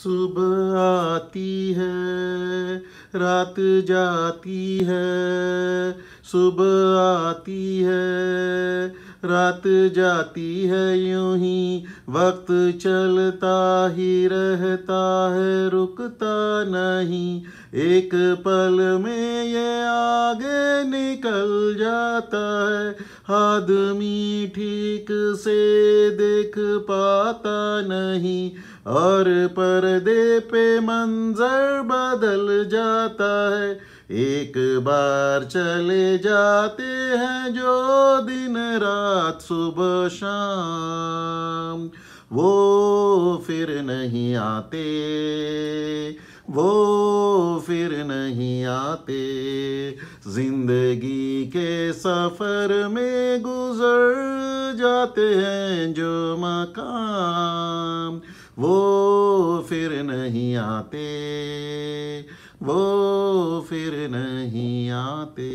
सुबह आती है रात जाती है सुबह आती है रात जाती है यूं ही वक्त चलता ही रहता है रुकता नहीं एक पल में ये आगे निकल जाता है आदमी ठीक से देख पाता नहीं और पर्दे पे मंजर बदल जाता है एक बार चले जाते हैं जो दिन रात सुबह शाम वो फिर नहीं आते वो फिर नहीं आते जिंदगी के सफर में गुजर जाते हैं जो मकान वो फिर नहीं आते वो फिर नहीं आते